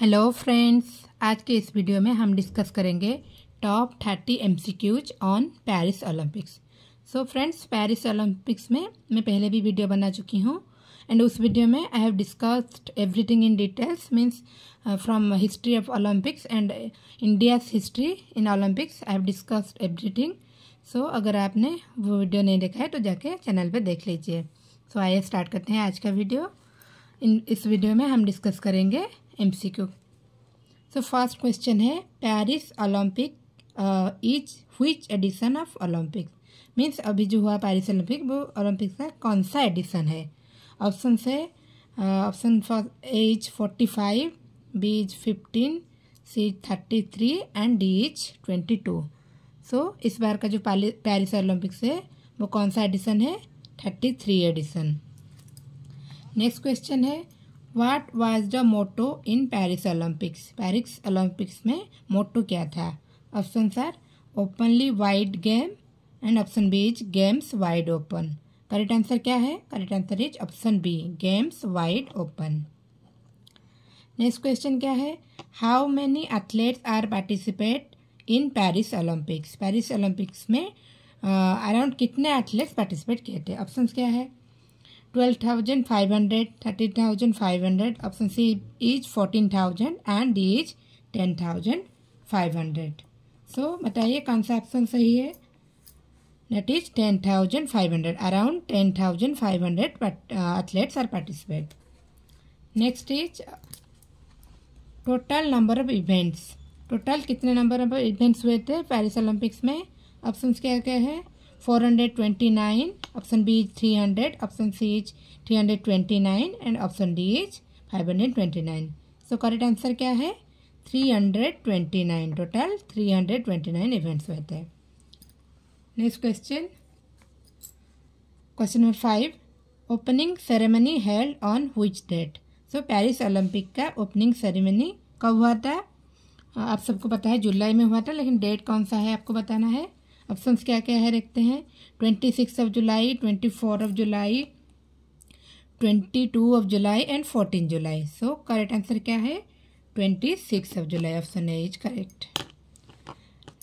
Hello friends आज के इस वीडियो में हम डिस्कस करेंगे top thirty M C Qs on Paris Olympics so friends Paris Olympics में मैं पहले भी वीडियो बना चुकी हूँ एंड उस वीडियो में I have discussed everything in details means from history of Olympics and India's history in Olympics I have discussed everything so अगर आपने वो वीडियो नहीं देखा है तो जाके चैनल पर देख लीजिए सो so, आइए स्टार्ट करते हैं आज का वीडियो इन इस वीडियो में हम डिस्कस करेंगे एमसीक्यू सो फर्स्ट क्वेश्चन है Paris Olympic is which edition of Olympic means अभी जो हुआ पेरिस ओलंपिक वो ओलंपिक का कौन सा एडिशन है ऑप्शन है option A is forty five B is fifteen C is thirty three and D is twenty two so इस बार का जो पेरिस ओलंपिक्स है वो कौन सा एडिशन है thirty three edition next question है what was the motto in Paris Olympics Paris Olympics में मोटो क्या था option sir openly wide game and option B is games wide open correct answer क्या है correct answer is option B games wide open next question क्या है how many athletes are participate in Paris Olympics Paris Olympics में around uh, कितने athletes participate किए थे option क्या है twelve thousand five hundred thirteen thousand five hundred option C is fourteen thousand and D is ten thousand five hundred so बताइए कौन सा option सही है that is ten thousand five hundred around ten thousand five hundred athletes are participate next is total number of events total कितने number of events हुए थे Paris Olympics में option क्या क्या है four hundred twenty nine option B c three hundred option C is three hundred twenty nine and option D 329 five hundred twenty nine so correct answer क्या है three hundred twenty nine total three hundred twenty nine events ka opening next question question number five opening ceremony held on which date so Paris Olympic का opening ceremony कब हुआ था आप सबको पता है जुलाई में हुआ था लेकिन डेट कौन सा है आपको बताना है ऑप्शंस क्या क्या है रखते हैं twenty six of July twenty four of July twenty two of July and fourteen July so correct answer क्या है twenty six of July option A is correct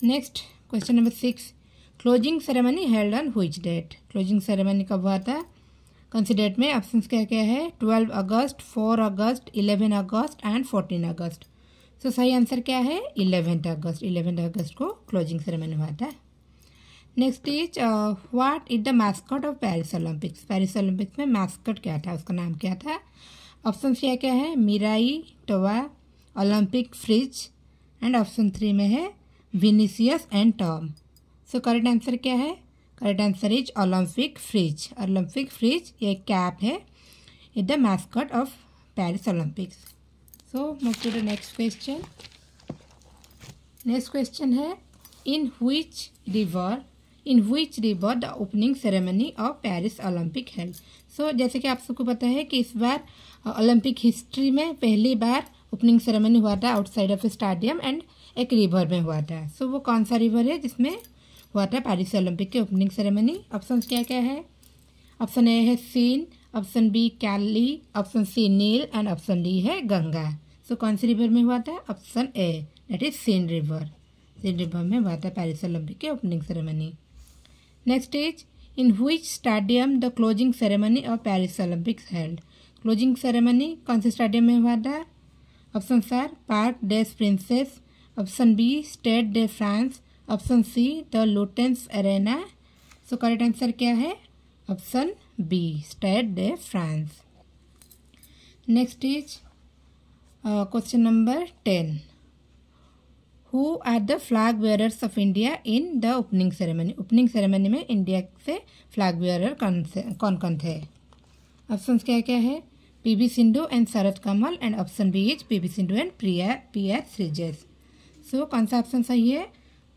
next question number six closing ceremony held on which date closing ceremony कब हुआ था कौन सी date में option क्या क्या है twelve August four August eleven August and fourteen August so सही answer क्या है इलेवेंथ अगस्त इलेवेंथ अगस्त को क्लोजिंग सेरेमनी हुआ था next is what is the mascot of Paris Olympics Paris Olympics में मैस्कट क्या था उसका नाम क्या था ऑप्शन क्या क्या है Miraitowa Olympic Phryge and option three में है Vinicius and Tom so correct answer क्या है correct answer is Olympic Phryge Olympic Phryge ये कैप है is the mascot of Paris Olympics so most to the next question next question है in which river in which river the opening ceremony of Paris Olympic held so जैसे कि आप सबको पता है कि इस बार ओलंपिक हिस्ट्री में पहली बार ओपनिंग सेरेमनी हुआ था आउटसाइड ऑफ स्टेडियम एंड एक रिवर में हुआ था सो so, वो कौन सा रिवर है जिसमें हुआ था पेरिस ओलंपिक के ओपनिंग सेरेमनी ऑप्शन क्या क्या है ऑप्शन ए है Seine option B Kelly option C Nile and option D है गंगा सो so, कौन से रिवर में हुआ था option A that is Seine river Seine river में हुआ था पेरिस ओलंपिक के opening ceremony next is in which stadium the closing ceremony of Paris Olympics held closing ceremony कौन से स्टेडियम में हुआ था option sir Parc des Princes option B Stade de France option C the Lutens arena so correct answer क्या है option B Stade de France next is question number ten who are the flag wearers of India in the opening ceremony opening ceremony में India से flag wearer कौन से कौन कौन थे option क्या क्या है P V Sindhu and Sharath Kamal and option B is P V Sindhu and Priya P R Sreejesh so कौन सा ऑप्शन सही है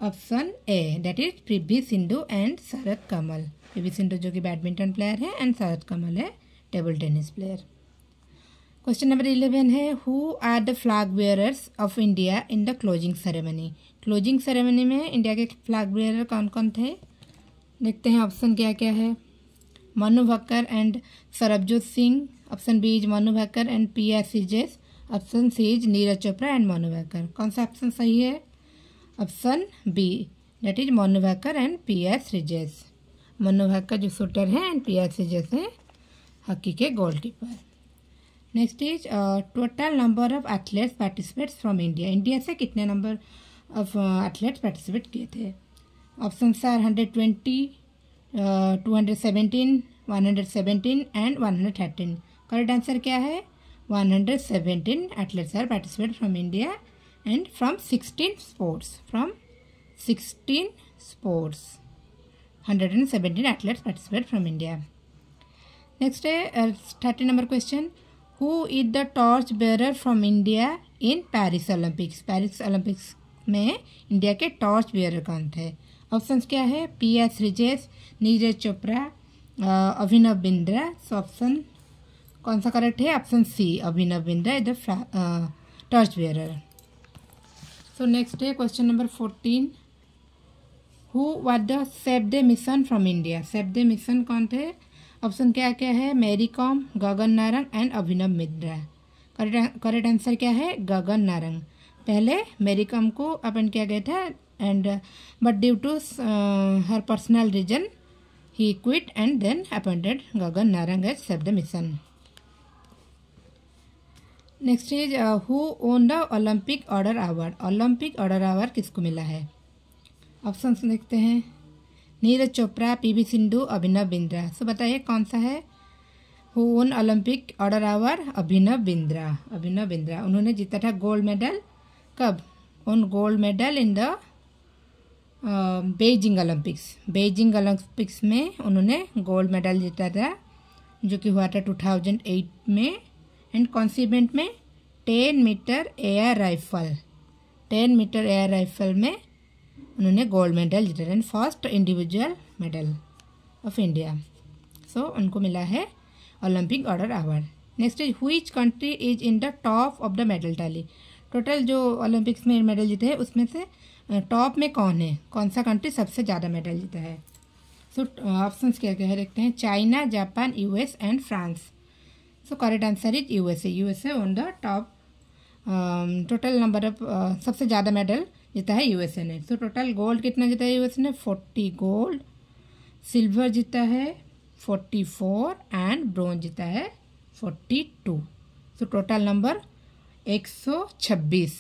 option A that is P V Sindhu and Sharath Kamal P V Sindhu जो कि बैडमिंटन प्लेयर है एंड शरद कमल है table tennis player question number eleven है who are the flag bearers of India in the closing ceremony closing ceremony में India के flag bearer कौन कौन थे देखते हैं ऑप्शन क्या क्या है Manu Bhaker and Sarabjot Singh option B is Manu Bhaker and P R सीजेस option C is Neeraj Chopra and Manu Bhaker कौन सा ऑप्शन सही है option B that is Manu Bhaker and P R सीजेस मनु भक्कर जो शूटर हैं एंड पी आर सीजेस हैं हॉकी के goalkeeper next is total number of athletes participates from India India से कितने नंबर ऑफ एथलेट्स पार्टिसिपेट किए थे option sir hundred twenty two hundred seventeen one hundred seventeen and one hundred thirteen correct answer क्या है one hundred seventeen athletes are participate from India and from sixteen sports from sixteen sports hundred and seventeen athletes participate from India next है thirty number question who is the torch bearer from India in Paris Olympics Paris Olympics में India के torch bear कौन थे option क्या है P S Rijesh Neeraj Chopra Abhinav Bindra so option कौन सा correct है option C Abhinav Bindra is torch bear so next है question number fourteen who what the chef de mission from India chef de mission कौन थे ऑप्शन क्या क्या है Mary Kom Gagan Narang and Abhinav Mitra correct answer क्या है गगन नारंग पहले मैरी कॉम को अपन किया गया था and but due to her personal reason he quit and then appointed Gagan Narang as chef de mission next is who won the Olympic order award Olympic order award किसको मिला है ऑप्शन देखते हैं नीरज चोपड़ा पीवी सिंधु अभिनव बिंद्रा सो बताइए कौन सा है who won Olympic order our Abhinav Bindra Abhinav Bindra उन्होंने जीता था गोल्ड मेडल कब won gold medal in the Beijing Olympics Beijing Olympics में उन्होंने गोल्ड मेडल जीता था जो कि हुआ था 2008 में एंड कौन सी इवेंट में ten metre air rifle ten metre air rifle में उन्होंने गोल्ड मेडल जीता and first individual medal of India so उनको मिला है Olympic order award next is which country is in the top of the medal tally total जो Olympics में medal जीते हैं उसमें से टॉप में कौन है कौन सा कंट्री सबसे ज़्यादा मेडल जीता है सो ऑप्शन क्या क्या है देखते हैं China Japan US and France so correct answer is USA USA on the top total number of सबसे ज़्यादा मेडल जीता है यूएसए ने तो टोटल गोल्ड कितना जीता है यूएसए ने फोर्टी गोल्ड सिल्वर जीता है फोर्टी फोर एंड ब्रॉन्ज जीता है फोर्टी टू तो टोटल नंबर एक सौ छब्बीस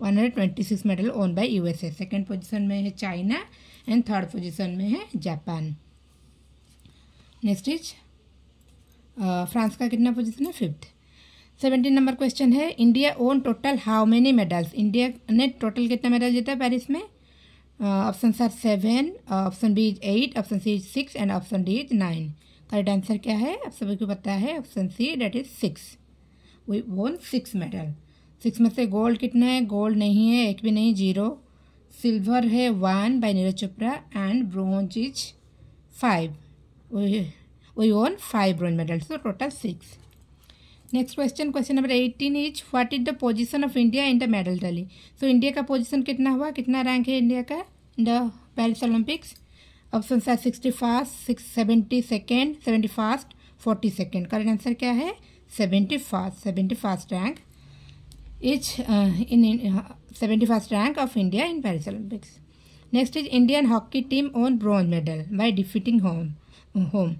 one hundred twenty six medal won by USA second position में है चाइना एंड थर्ड पोजीशन में है जापान नेक्स्ट इज फ्रांस का कितना पोजिशन है फिफ्थ सेवेंटीन नंबर क्वेश्चन है India won total how many medals India ने टोटल कितना मेडल जीता है पैरिस में option sir seven option B is eight option C is six and option D is nine correct answer क्या है आप सभी को पता है option C that is six we won six medal six में से गोल्ड कितना है गोल्ड नहीं है एक भी नहीं जीरो सिल्वर है one by Neeraj Chopra and bronze is five we won five bronze medals total six next question question number eighteen is what is the position of India in the medal tally so India का position कितना हुआ कितना rank है India का in the Paris Olympics option है sixty first six seventy second seventy first forty second correct answer क्या है seventy fast seventy first rank is in seventy first rank of India in Paris Olympics next is Indian hockey team won bronze medal by defeating whom whom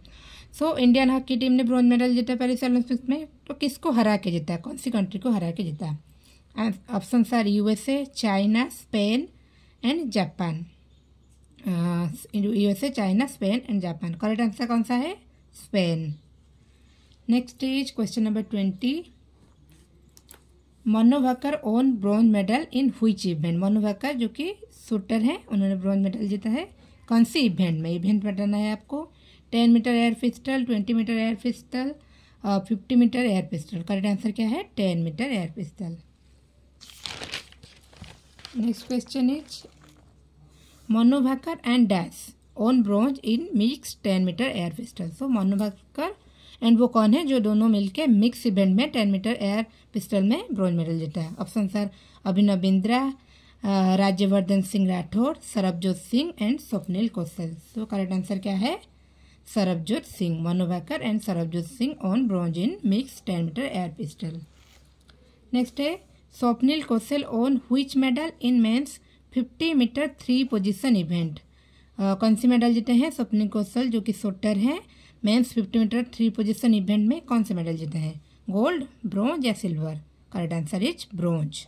so Indian hockey team ने bronze medal जीता Paris Olympics में तो किसको हरा के जीता कौन सी कंट्री को हरा के जीता option are USA China Spain and Japan USA China Spain and Japan correct answer कौन सा है Spain next is question number twenty Manu Bhaker won bronze medal in which event Manu Bhaker जो कि शूटर हैं उन्होंने ब्रॉन्ज मेडल जीता है कौन सी इवेंट में इवेंट बताना है आपको ten metre air pistol twenty metre air pistol और fifty metre air pistol correct answer क्या है ten metre air pistol next question is मनोभाकर Bhaker and dash own bronze in mix ten metre air pistol so मनोभाकर Bhaker and वो कौन है जो दोनों मिलके mix event में टेन मीटर एयर पिस्टल में ब्रॉन्ज मेडल जीता है option sir Abhinav Bindra Rajyavardhan Singh Rathore Sarabjot Singh and Swapnil Kaushal so correct answer क्या है Sarabjot Singh, Manuvakar and Sarabjot Singh on bronze in mixed 10 meter air pistol. Next है Swapnil Kaushal won which medal in men's 50 metre three position event कौन सी medal जीते हैं स्वप्निल कौशल जो कि shooter हैं men's 50 metre three position event में कौन से मेडल जीते हैं गोल्ड ब्रोंज या silver correct answer is bronze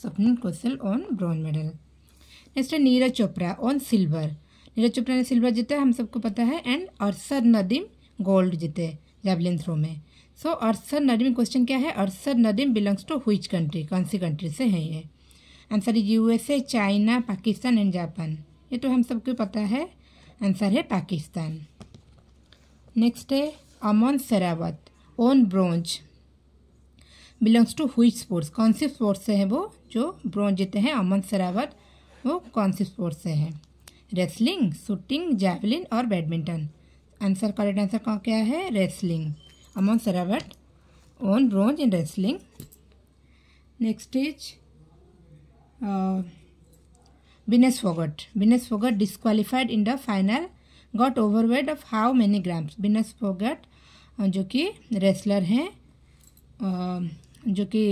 Swapnil Kaushal won bronze medal next है नीरज चोपड़ा ऑन सिल्वर नीरज चोपड़ा ने सिल्वर जीते हम सबको पता है एंड अरसद नदीम गोल्ड जीते जैवलिन थ्रो में so so, Arshad Nadeem question क्या है Arshad Nadeem belongs to which country कौन सी कंट्री से है ये आंसर है USA China Pakistan and Japan ये तो हम सबको पता है आंसर है पाकिस्तान नेक्स्ट है Aman Sehrawat won bronze belongs to which sports कौन से स्पोर्ट्स से है वो जो ब्रोंज जीते हैं अमन सरावत वो कौन से स्पोर्ट्स से है रेसलिंग शूटिंग जैवलिन और बैडमिंटन आंसर करेक्ट आंसर कौन क्या है wrestling Aman Sehrawat won bronze in wrestling next is Biness Vinesh Biness Fogart in the final got over weight of how many grams Vinesh Phogat जो कि रेसलर हैं uh, जो कि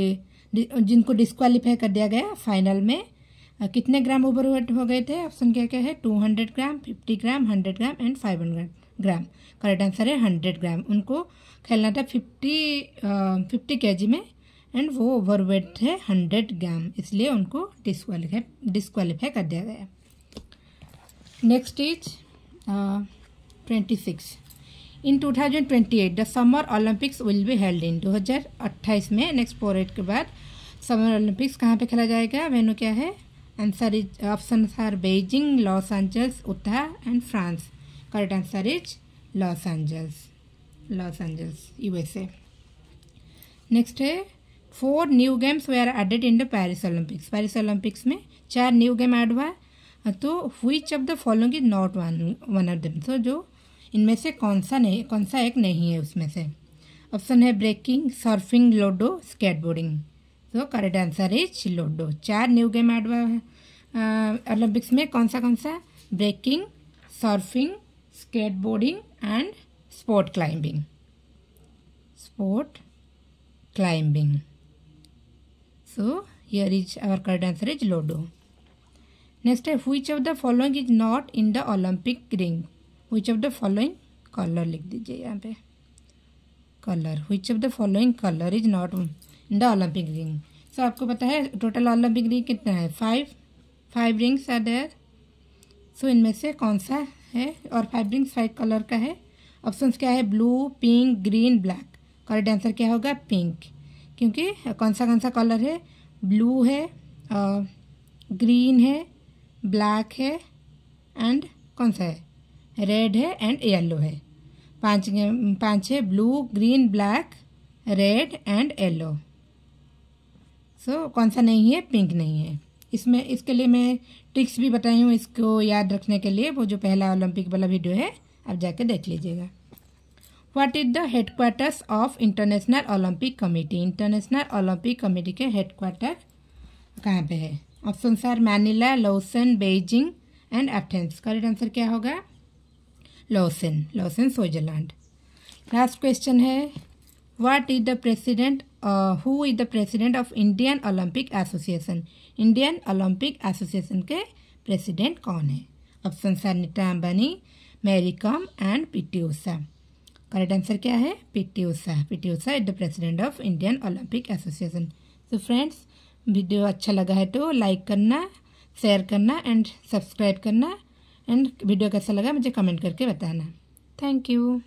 जिनको डिस्कवालीफाई कर दिया गया फाइनल में कितने ग्राम ओवर वेट हो गए थे ऑप्शन क्या क्या है two hundred gram fifty gram hundred gram and five hundred gram correct answer है हंड्रेड ग्राम उनको खेलना था फिफ्टी फिफ्टी के में एंड वो ओवर वेट थे हंड्रेड ग्राम इसलिए उनको डिस्कालीफाई डिसक्वालीफाई कर दिया गया next is twenty six in two thousand twenty eight the summer Olympics will be held in दो हज़ार अट्ठाईस में नेक्स्ट फोर एट के बाद समर ओलंपिक्स कहाँ पे खेला जाएगा वेन्यू क्या है answer is option are Beijing Los Angeles Utah and France correct answer is Los Angeles Los Angeles USA next है four new games were added in the Paris Olympics Paris Olympics में चार new game add हुआ तो which of the following is not one one of them so जो इनमें से कौन सा नहीं कौन सा एक नहीं है उसमें से ऑप्शन है breaking surfing ludo skateboarding so correct answer is ludo चार न्यू गेम एड ओलंपिक्स में कौन सा कौन सा breaking surfing skateboarding and sport climbing sport climbing so here is our correct answer is ludo next है which of the following is not in the Olympic ring which of the following colour लिख दीजिए यहाँ पे colour which of the following colour is not the Olympic ring so आपको पता है total Olympic ring कितना है five five rings are there so इनमें से कौन सा है और फाइव रिंग्स फाइव कलर का है ऑप्शन क्या है blue pink green black correct answer क्या होगा पिंक क्योंकि कौन सा कौन सा कलर है ब्लू है ग्रीन uh, है ब्लैक है एंड कौन सा है रेड है एंड येलो है पांच पांच है blue green black red and yellow so so, कौन सा नहीं है पिंक नहीं है इसमें इसके लिए मैं ट्रिक्स भी बताई हूँ इसको याद रखने के लिए वो जो पहला ओलंपिक वाला वीडियो है आप जाके देख लीजिएगा what is the headquarters of international Olympic committee international Olympic committee के हेडक्वार्टर कहाँ पे है option sir Manila Lausanne Beijing and Athens correct answer क्या होगा Lausanne Lausanne Switzerland last question है what is the president uh, who is the president of indian olympic association indian olympic के president कौन है option Sunita Ambani Mary Kom and P T Usha correct answer क्या है P T Usha P T Usha is the president of Indian Olympic association तो friends video अच्छा लगा है तो लाइक करना शेयर करना एंड सब्सक्राइब करना एंड वीडियो कैसा लगा मुझे कमेंट करके बताना थैंक यू